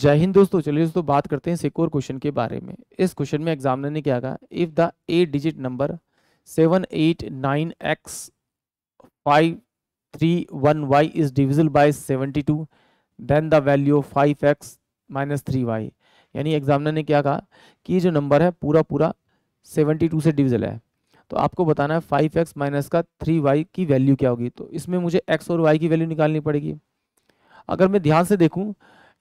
जय हिंद दोस्तों चलिए दोस्तों बात करते हैं सिक्योर क्वेश्चन के बारे में इस क्वेश्चन में एग्जामिनर ने क्या कहा if the eight digit number seven eight nine x five three one y is divisible by seventy two then the value of five x minus three y यानी examiner ने क्या कहा कि जो नंबर है पूरा पूरा सेवेंटी टू से डिविजल है तो आपको बताना है फाइव एक्स माइनस का थ्री वाई की वैल्यू क्या होगी तो इसमें मुझे एक्स और वाई की वैल्यू निकालनी पड़ेगी अगर मैं ध्यान से देखूँ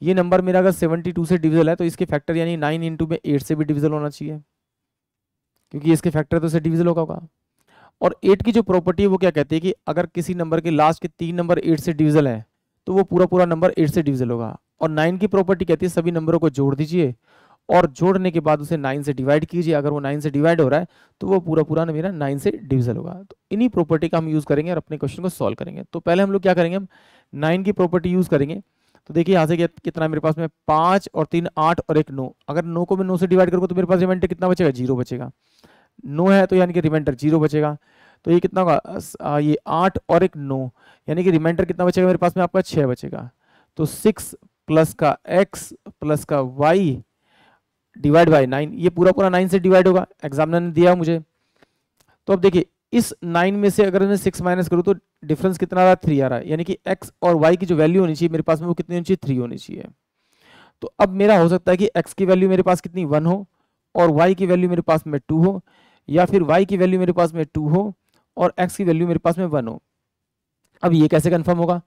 ये नंबर मेरा अगर 72 से डिविजल है तो इसके फैक्टर यानी 9 इंटू में एट से भी डिविजल होना चाहिए क्योंकि इसके फैक्टर तो से डिविजल होगा होगा और एट की जो प्रॉपर्टी है वो क्या कहती है कि अगर किसी नंबर के लास्ट के तीन नंबर एट से डिविजल है तो वो पूरा पूरा नंबर एट से डिविजल होगा और नाइन की प्रॉपर्टी कहती है सभी नंबरों को जोड़ दीजिए और जोड़ने के बाद उसे नाइन से डिवाइड कीजिए अगर वो नाइन से डिवाइड हो रहा है तो वो पूरा पूरा मेरा नाइन से डिविजल होगा तो इन्हीं प्रॉपर्टी का हम यूज़ करेंगे और अपने क्वेश्चन को सॉल्व करेंगे तो पहले हम लोग क्या करेंगे हम नाइन की प्रॉपर्टी यूज़ करेंगे तो देखिए यहाँ से कितना मेरे पास में पाँच और तीन आठ और एक नौ अगर नौ को मैं नौ से डिवाइड करूँगा तो मेरे पास रिमाइंडर कितना बचेगा जीरो बचेगा नौ है तो यानी कि रिमाइंडर जीरो बचेगा तो ये कितना होगा ये आठ और एक नौ यानी कि रिमाइंडर कितना बचेगा मेरे पास में आपका छः बचेगा तो सिक्स प्लस का एक्स प्लस का वाई डिवाइड बाई नाइन ये पूरा पूरा नाइन से डिवाइड होगा एग्जामिनर ने दिया मुझे तो अब देखिए इस नाइन में से अगर मैं सिक्स माइनस करूँ तो डिफरेंस कितना आ रहा है थ्री आ रहा है यानी कि एक्स और वाई की जो वैल्यू होनी चाहिए मेरे पास में वो कितनी होनी चाहिए थ्री होनी चाहिए तो अब मेरा हो सकता है कि एक्स की वैल्यू मेरे पास कितनी वन हो और वाई की वैल्यू मेरे पास में टू हो या फिर वाई की वैल्यू मेरे पास में टू हो और एक्स की वैल्यू मेरे पास में वन हो अब ये कैसे कन्फर्म होगा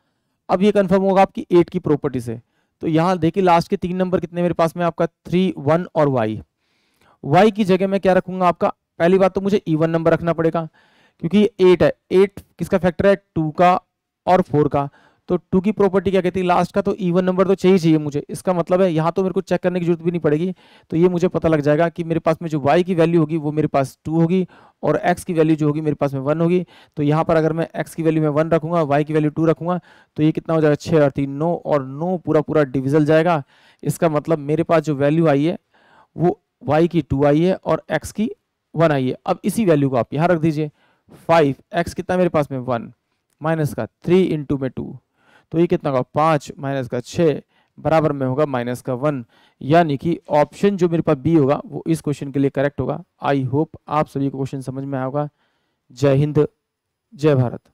अब ये कन्फर्म होगा आपकी एट की प्रॉपर्टी से तो यहाँ देखिए लास्ट के तीन नंबर कितने मेरे पास में आपका थ्री वन और वाई वाई की जगह मैं क्या रखूंगा आपका पहली बात तो मुझे इवन e नंबर रखना पड़ेगा क्योंकि ये एट है एट किसका फैक्टर है टू का और फोर का तो टू की प्रॉपर्टी क्या कहती है लास्ट का तो इवन नंबर तो चाहिए चाहिए मुझे इसका मतलब है यहाँ तो मेरे को चेक करने की जरूरत भी नहीं पड़ेगी तो ये मुझे पता लग जाएगा कि मेरे पास में जो वाई की वैल्यू होगी वो मेरे पास टू होगी और एक्स की वैल्यू जो होगी मेरे पास में वन होगी तो यहाँ पर अगर मैं एक्स की वैल्यू में वन रखूँगा वाई की वैल्यू टू रखूँगा तो ये कितना हो जाएगा छः और तीन नौ और नौ पूरा पूरा डिविजल जाएगा इसका मतलब मेरे पास जो वैल्यू आई है वो वाई की टू आई है और एक्स की वन आई है अब इसी वैल्यू को आप यहाँ रख दीजिए फाइव एक्स कितना मेरे पास में वन माइनस का थ्री इंटू में टू तो ये कितना होगा पाँच माइनस का छः बराबर में होगा माइनस का वन यानी कि ऑप्शन जो मेरे पास बी होगा वो इस क्वेश्चन के लिए करेक्ट होगा आई होप आप सभी को क्वेश्चन समझ में आएगा जय हिंद जय भारत